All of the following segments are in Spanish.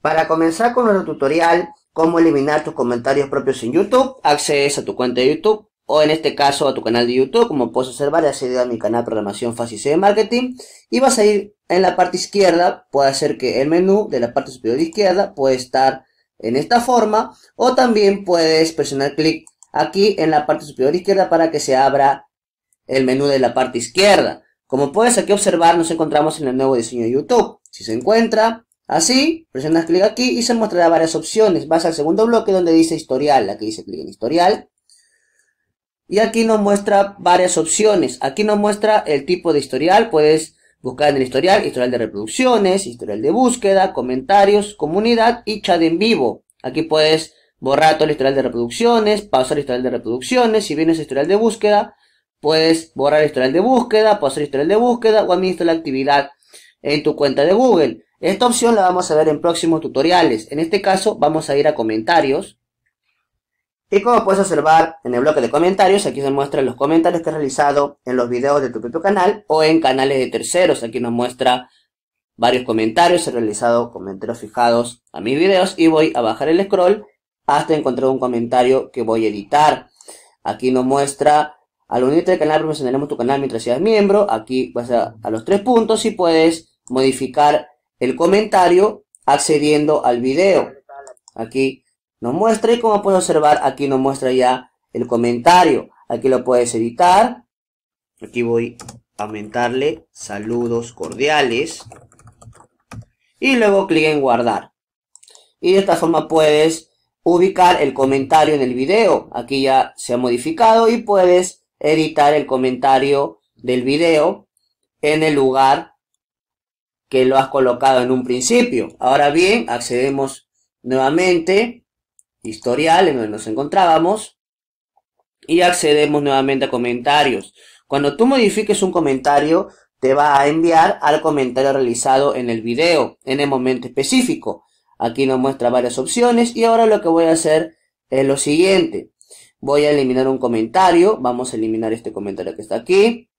Para comenzar con nuestro tutorial, cómo eliminar tus comentarios propios en YouTube, accedes a tu cuenta de YouTube o en este caso a tu canal de YouTube, como puedes observar, he accedido a mi canal Programación Fácil de Marketing y vas a ir en la parte izquierda, puede hacer que el menú de la parte superior izquierda puede estar en esta forma o también puedes presionar clic aquí en la parte superior izquierda para que se abra el menú de la parte izquierda. Como puedes aquí observar, nos encontramos en el nuevo diseño de YouTube. Si se encuentra, Así, presionas clic aquí y se mostrará varias opciones. Vas al segundo bloque donde dice historial. Aquí dice clic en historial. Y aquí nos muestra varias opciones. Aquí nos muestra el tipo de historial. Puedes buscar en el historial, historial de reproducciones, historial de búsqueda, comentarios, comunidad y chat en vivo. Aquí puedes borrar todo el historial de reproducciones, pausar el historial de reproducciones. Si vienes a historial de búsqueda, puedes borrar el historial de búsqueda, pausar el historial de búsqueda o administrar la actividad en tu cuenta de Google. Esta opción la vamos a ver en próximos tutoriales. En este caso vamos a ir a comentarios. Y como puedes observar en el bloque de comentarios, aquí se muestran los comentarios que he realizado en los videos de tu propio canal o en canales de terceros. Aquí nos muestra varios comentarios. He realizado comentarios fijados a mis videos y voy a bajar el scroll hasta encontrar un comentario que voy a editar. Aquí nos muestra, al unirte al canal promocionaremos tu canal mientras seas miembro. Aquí vas a, a los tres puntos y puedes modificar el comentario accediendo al video. Aquí nos muestra y como pueden observar, aquí nos muestra ya el comentario. Aquí lo puedes editar. Aquí voy a aumentarle saludos cordiales. Y luego clic en guardar. Y de esta forma puedes ubicar el comentario en el video. Aquí ya se ha modificado y puedes editar el comentario del video en el lugar que lo has colocado en un principio. Ahora bien, accedemos nuevamente, historial en donde nos encontrábamos, y accedemos nuevamente a comentarios. Cuando tú modifiques un comentario, te va a enviar al comentario realizado en el video, en el momento específico. Aquí nos muestra varias opciones y ahora lo que voy a hacer es lo siguiente. Voy a eliminar un comentario, vamos a eliminar este comentario que está aquí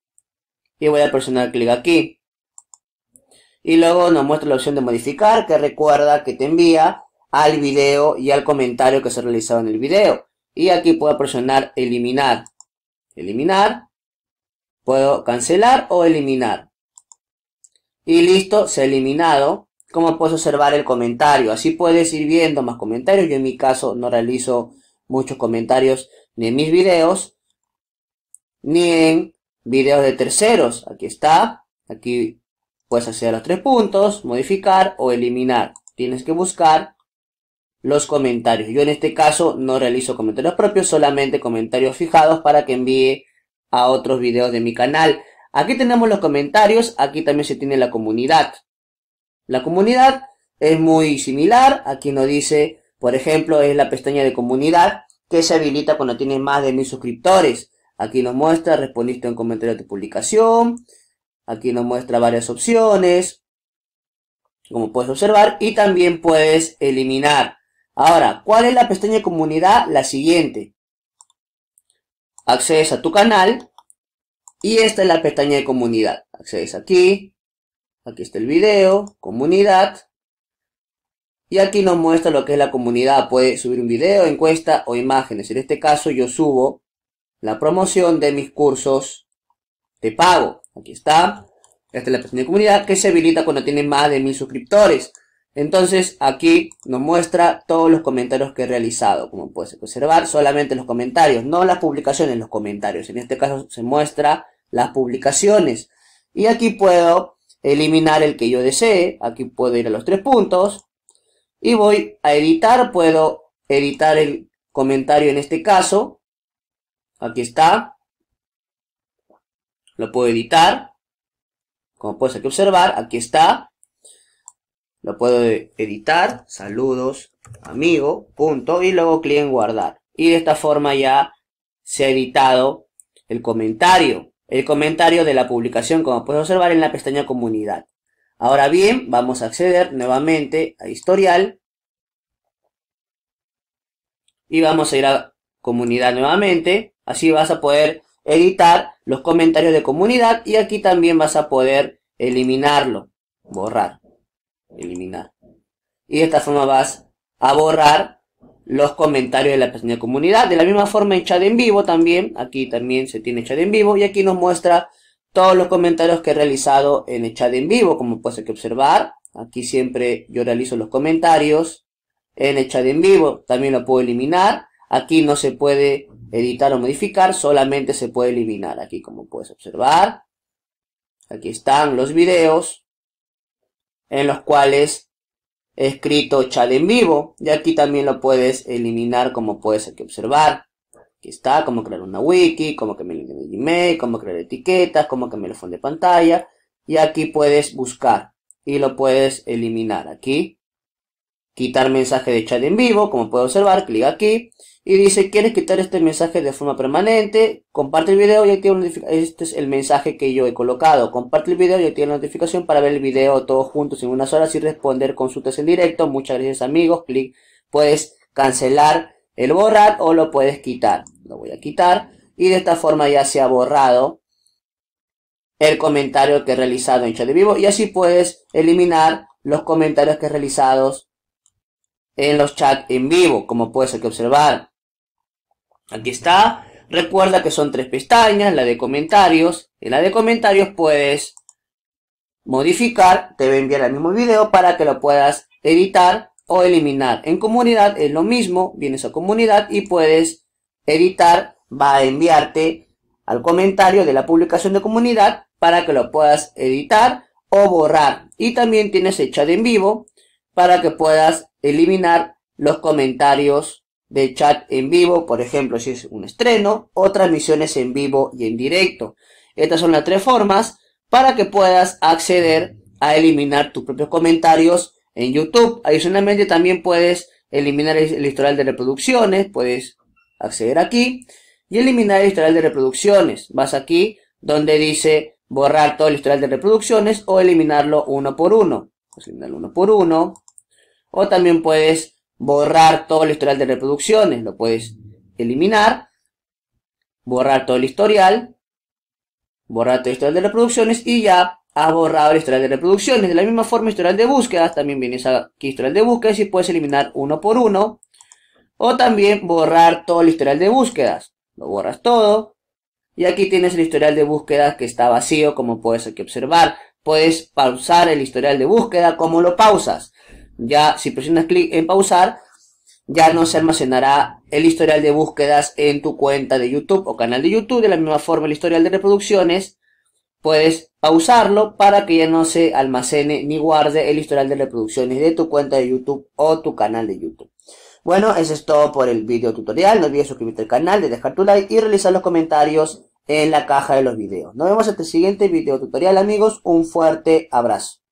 y voy a presionar clic aquí. Y luego nos muestra la opción de modificar, que recuerda que te envía al video y al comentario que se ha realizado en el video. Y aquí puedo presionar eliminar. Eliminar. Puedo cancelar o eliminar. Y listo, se ha eliminado. Como puedes observar el comentario. Así puedes ir viendo más comentarios. Yo en mi caso no realizo muchos comentarios ni en mis videos. Ni en videos de terceros. Aquí está. Aquí Puedes hacer los tres puntos, modificar o eliminar. Tienes que buscar los comentarios. Yo en este caso no realizo comentarios propios, solamente comentarios fijados para que envíe a otros videos de mi canal. Aquí tenemos los comentarios, aquí también se tiene la comunidad. La comunidad es muy similar, aquí nos dice, por ejemplo, es la pestaña de comunidad que se habilita cuando tienes más de mil suscriptores. Aquí nos muestra, respondiste en un comentario de publicación, Aquí nos muestra varias opciones, como puedes observar, y también puedes eliminar. Ahora, ¿cuál es la pestaña de comunidad? La siguiente. Accedes a tu canal y esta es la pestaña de comunidad. Accedes aquí, aquí está el video, comunidad, y aquí nos muestra lo que es la comunidad. Puedes subir un video, encuesta o imágenes. En este caso yo subo la promoción de mis cursos de pago. Aquí está. Esta es la persona de comunidad que se habilita cuando tiene más de mil suscriptores. Entonces aquí nos muestra todos los comentarios que he realizado. Como puedes observar, solamente los comentarios, no las publicaciones, los comentarios. En este caso se muestra las publicaciones. Y aquí puedo eliminar el que yo desee. Aquí puedo ir a los tres puntos. Y voy a editar. Puedo editar el comentario en este caso. Aquí está. Lo puedo editar. Como puedes aquí observar, aquí está. Lo puedo editar. Saludos, amigo. Punto. Y luego clic en guardar. Y de esta forma ya se ha editado el comentario. El comentario de la publicación, como puedes observar en la pestaña comunidad. Ahora bien, vamos a acceder nuevamente a historial. Y vamos a ir a comunidad nuevamente. Así vas a poder editar los comentarios de comunidad y aquí también vas a poder eliminarlo, borrar, eliminar. Y de esta forma vas a borrar los comentarios de la persona de comunidad. De la misma forma en chat en vivo también, aquí también se tiene chat en vivo y aquí nos muestra todos los comentarios que he realizado en el chat en vivo, como puedes que observar. Aquí siempre yo realizo los comentarios en el chat en vivo, también lo puedo eliminar. Aquí no se puede editar o modificar, solamente se puede eliminar. Aquí como puedes observar, aquí están los videos en los cuales he escrito chat en vivo. Y aquí también lo puedes eliminar como puedes aquí observar. Aquí está, cómo crear una wiki, cómo que me de Gmail, cómo crear etiquetas, cómo que me lo de pantalla. Y aquí puedes buscar y lo puedes eliminar. Aquí quitar mensaje de chat en vivo, como puede observar, clic aquí. Y dice, ¿quieres quitar este mensaje de forma permanente? Comparte el video y activa Este es el mensaje que yo he colocado. Comparte el video y activa la notificación para ver el video todos juntos en unas horas y responder consultas en directo. Muchas gracias amigos. Clic. Puedes cancelar el borrar o lo puedes quitar. Lo voy a quitar. Y de esta forma ya se ha borrado el comentario que he realizado en chat en vivo. Y así puedes eliminar los comentarios que he realizado en los chats en vivo, como puedes aquí observar. Aquí está. Recuerda que son tres pestañas, la de comentarios. En la de comentarios puedes modificar, te va a enviar el mismo video para que lo puedas editar o eliminar. En comunidad es lo mismo, vienes a comunidad y puedes editar, va a enviarte al comentario de la publicación de comunidad para que lo puedas editar o borrar. Y también tienes el chat en vivo para que puedas eliminar los comentarios de chat en vivo, por ejemplo, si es un estreno, o transmisiones en vivo y en directo. Estas son las tres formas para que puedas acceder a eliminar tus propios comentarios en YouTube. Adicionalmente también puedes eliminar el historial de reproducciones, puedes acceder aquí y eliminar el historial de reproducciones. Vas aquí donde dice borrar todo el historial de reproducciones o eliminarlo uno por uno. eliminarlo uno por uno, o también puedes borrar todo el historial de reproducciones, lo puedes eliminar, borrar todo el historial, borrar todo el historial de reproducciones y ya has borrado el historial de reproducciones. De la misma forma, historial de búsquedas, también vienes aquí historial de búsquedas y puedes eliminar uno por uno. O también borrar todo el historial de búsquedas. Lo borras todo. Y aquí tienes el historial de búsquedas que está vacío, como puedes aquí observar. Puedes pausar el historial de búsqueda, como lo pausas. Ya, si presionas clic en pausar, ya no se almacenará el historial de búsquedas en tu cuenta de YouTube o canal de YouTube. De la misma forma, el historial de reproducciones puedes pausarlo para que ya no se almacene ni guarde el historial de reproducciones de tu cuenta de YouTube o tu canal de YouTube. Bueno, eso es todo por el video tutorial. No olvides suscribirte al canal, de dejar tu like y realizar los comentarios en la caja de los videos. Nos vemos en el siguiente video tutorial amigos. Un fuerte abrazo.